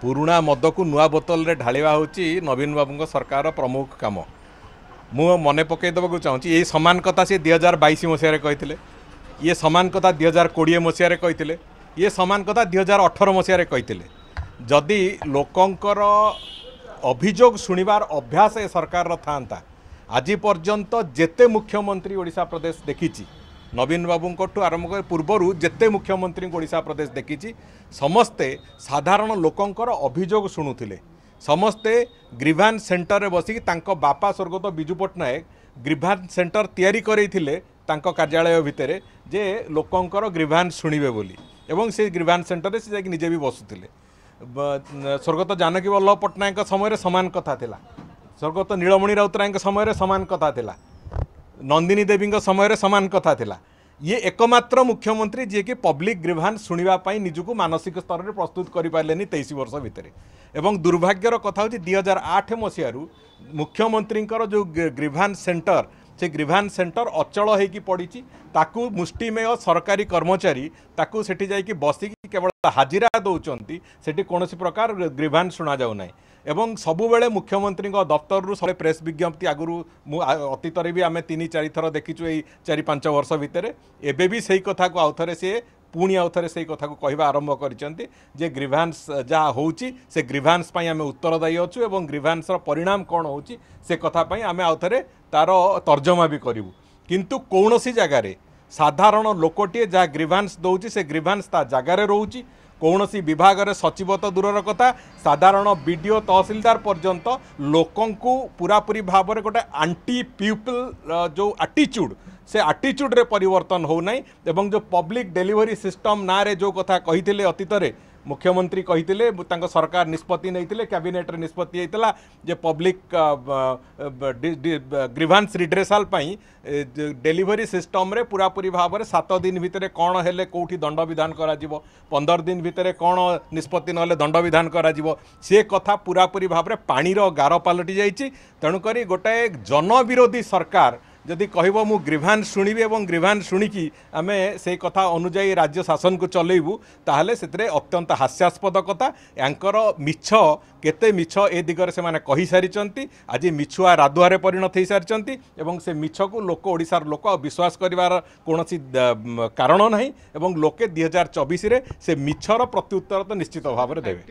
ପୁରୁଣା ମଦକୁ ନୂଆ ବୋତଲରେ ଢାଳିବା ହେଉଛି ନବୀନ ବାବୁଙ୍କ ସରକାରର ପ୍ରମୁଖ କାମ ମୁଁ ମନେ ପକାଇଦେବାକୁ ଚାହୁଁଛି ଏଇ ସମାନ କଥା ସିଏ ଦୁଇ ହଜାର ବାଇଶ ମସିହାରେ କହିଥିଲେ ଇଏ ସମାନ କଥା ଦୁଇ ହଜାର କୋଡ଼ିଏ ମସିହାରେ କହିଥିଲେ ଇଏ ସମାନ କଥା ଦୁଇ ହଜାର ଅଠର ମସିହାରେ କହିଥିଲେ ଯଦି ଲୋକଙ୍କର ଅଭିଯୋଗ ଶୁଣିବାର ଅଭ୍ୟାସ ଏ ସରକାରର ଥାଆନ୍ତା ଆଜି ପର୍ଯ୍ୟନ୍ତ ଯେତେ ମୁଖ୍ୟମନ୍ତ୍ରୀ ଓଡ଼ିଶା ପ୍ରଦେଶ ଦେଖିଛି ନବୀନ ବାବୁଙ୍କଠୁ ଆରମ୍ଭ କରି ପୂର୍ବରୁ ଯେତେ ମୁଖ୍ୟମନ୍ତ୍ରୀଙ୍କୁ ଓଡ଼ିଶା ପ୍ରଦେଶ ଦେଖିଛି ସମସ୍ତେ ସାଧାରଣ ଲୋକଙ୍କର ଅଭିଯୋଗ ଶୁଣୁଥିଲେ ସମସ୍ତେ ଗ୍ରିଭାନ୍ ସେଣ୍ଟରରେ ବସିକି ତାଙ୍କ ବାପା ସ୍ୱର୍ଗତ ବିଜୁ ପଟ୍ଟନାୟକ ଗ୍ରିଭାନ୍ ସେଣ୍ଟର ତିଆରି କରାଇଥିଲେ ତାଙ୍କ କାର୍ଯ୍ୟାଳୟ ଭିତରେ ଯେ ଲୋକଙ୍କର ଗ୍ରିଭାନ୍ ଶୁଣିବେ ବୋଲି ଏବଂ ସେ ଗ୍ରିଭାନ୍ ସେଣ୍ଟରରେ ସେ ଯାଇକି ନିଜେ ବି ବସୁଥିଲେ ସ୍ୱର୍ଗତ ଜାନକୀ ବଲ୍ଲଭ ପଟ୍ଟନାୟକଙ୍କ ସମୟରେ ସମାନ କଥା ଥିଲା ସ୍ୱର୍ଗତ ନୀଳମଣି ରାଉତରାୟଙ୍କ ସମୟରେ ସମାନ କଥା ଥିଲା ନନ୍ଦିନୀ ଦେବୀଙ୍କ ସମୟରେ ସମାନ କଥା ଥିଲା ଇଏ ଏକମାତ୍ର ମୁଖ୍ୟମନ୍ତ୍ରୀ ଯିଏକି ପବ୍ଲିକ୍ ଗ୍ରିଭାନ୍ସ ଶୁଣିବା ପାଇଁ ନିଜକୁ ମାନସିକ ସ୍ତରରେ ପ୍ରସ୍ତୁତ କରିପାରିଲେନି ତେଇଶ ବର୍ଷ ଭିତରେ ଏବଂ ଦୁର୍ଭାଗ୍ୟର କଥା ହେଉଛି ଦୁଇ ହଜାର ଆଠ ମସିହାରୁ ମୁଖ୍ୟମନ୍ତ୍ରୀଙ୍କର ଯେଉଁ ଗ୍ରିଭାନ୍ସ ସେଣ୍ଟର ସେ ଗ୍ରିଭାନ୍ସ ସେଣ୍ଟର ଅଚଳ ହେଇକି ପଡ଼ିଛି ତାକୁ ମୁଷ୍ଟିମେୟ ସରକାରୀ କର୍ମଚାରୀ ତାକୁ ସେଠି ଯାଇକି ବସିକି କେବଳ ହାଜିରା ଦେଉଛନ୍ତି ସେଠି କୌଣସି ପ୍ରକାର ଗ୍ରିଭାନ୍ସ ଶୁଣାଯାଉନାହିଁ এবং সবুবেলে মুখ্যমন্ত্রীঙ্ দপ্তরু সবাই প্রেস বিজ্ঞপ্তি আগর অতীতরে বি আমি তিন চারিথর দেখিছু এই চারি পাঁচ বর্ষ ভিতরে এবে বি সেই কথা আউথরে সে পুঁ আউথরে সেই কথা কহা আরম্ভ করেছেন যে গ্রিভান্স যা হচ্ছে সে গ্রিভান্স আমি উত্তরদায়ী অছু এবং গ্রিভান্সর পরিণাম কণ হচ্ছে সে কথা আমি আউথরে তার তর্জমা বি করবু কিন্তু কৌশি জায়গায় সাধারণ লোকটিয়ে যা গ্রিভান্স দৌছি সে গ্রিভান্স তা জায়গায় রয়েছে କୌଣସି ବିଭାଗରେ ସଚିବ ତ ଦୂରର କଥା ସାଧାରଣ ବିଡ଼ିଓ ତହସିଲଦାର ପର୍ଯ୍ୟନ୍ତ ଲୋକଙ୍କୁ ପୁରାପୁରି ଭାବରେ ଗୋଟେ ଆଣ୍ଟି ପିପୁଲ୍ ଯେଉଁ ଆଟିଚ୍ୟୁଡ଼୍ ସେ ଆଟିଚ୍ୟୁଡ଼୍ରେ ପରିବର୍ତ୍ତନ ହେଉନାହିଁ ଏବଂ ଯେଉଁ ପବ୍ଲିକ୍ ଡେଲିଭରି ସିଷ୍ଟମ୍ ନାଁରେ ଯେଉଁ କଥା କହିଥିଲେ ଅତୀତରେ ମୁଖ୍ୟମନ୍ତ୍ରୀ କହିଥିଲେ ତାଙ୍କ ସରକାର ନିଷ୍ପତ୍ତି ନେଇଥିଲେ କ୍ୟାବିନେଟ୍ରେ ନିଷ୍ପତ୍ତି ହେଇଥିଲା ଯେ ପବ୍ଲିକ୍ ଗ୍ରିଭାନ୍ସ ରିଡ୍ରେସାଲ୍ ପାଇଁ ଡେଲିଭରି ସିଷ୍ଟମ୍ରେ ପୁରାପୁରି ଭାବରେ ସାତ ଦିନ ଭିତରେ କ'ଣ ହେଲେ କେଉଁଠି ଦଣ୍ଡବିଧାନ କରାଯିବ ପନ୍ଦର ଦିନ ଭିତରେ କ'ଣ ନିଷ୍ପତ୍ତି ନହେଲେ ଦଣ୍ଡବିଧାନ କରାଯିବ ସେ କଥା ପୁରାପୁରି ଭାବରେ ପାଣିର ଗାର ପାଲଟି ଯାଇଛି ତେଣୁକରି ଗୋଟାଏ ଜନବିରୋଧୀ ସରକାର ଯଦି କହିବ ମୁଁ ଗ୍ରିଭାନ୍ ଶୁଣିବି ଏବଂ ଗ୍ରିଭାନ୍ ଶୁଣିକି ଆମେ ସେଇ କଥା ଅନୁଯାୟୀ ରାଜ୍ୟ ଶାସନକୁ ଚଲେଇବୁ ତାହେଲେ ସେଥିରେ ଅତ୍ୟନ୍ତ ହାସ୍ୟାସ୍ପଦ କଥା ୟାଙ୍କର ମିଛ କେତେ ମିଛ ଏ ଦିଗରେ ସେମାନେ କହିସାରିଛନ୍ତି ଆଜି ମିଛୁଆ ରାଧୁଆରେ ପରିଣତ ହୋଇସାରିଛନ୍ତି ଏବଂ ସେ ମିଛକୁ ଲୋକ ଓଡ଼ିଶାର ଲୋକ ଆଉ ବିଶ୍ୱାସ କରିବାର କୌଣସି କାରଣ ନାହିଁ ଏବଂ ଲୋକେ ଦୁଇ ହଜାର ଚବିଶରେ ସେ ମିଛର ପ୍ରତ୍ୟୁତ୍ତର ତ ନିଶ୍ଚିତ ଭାବରେ ଦେବେ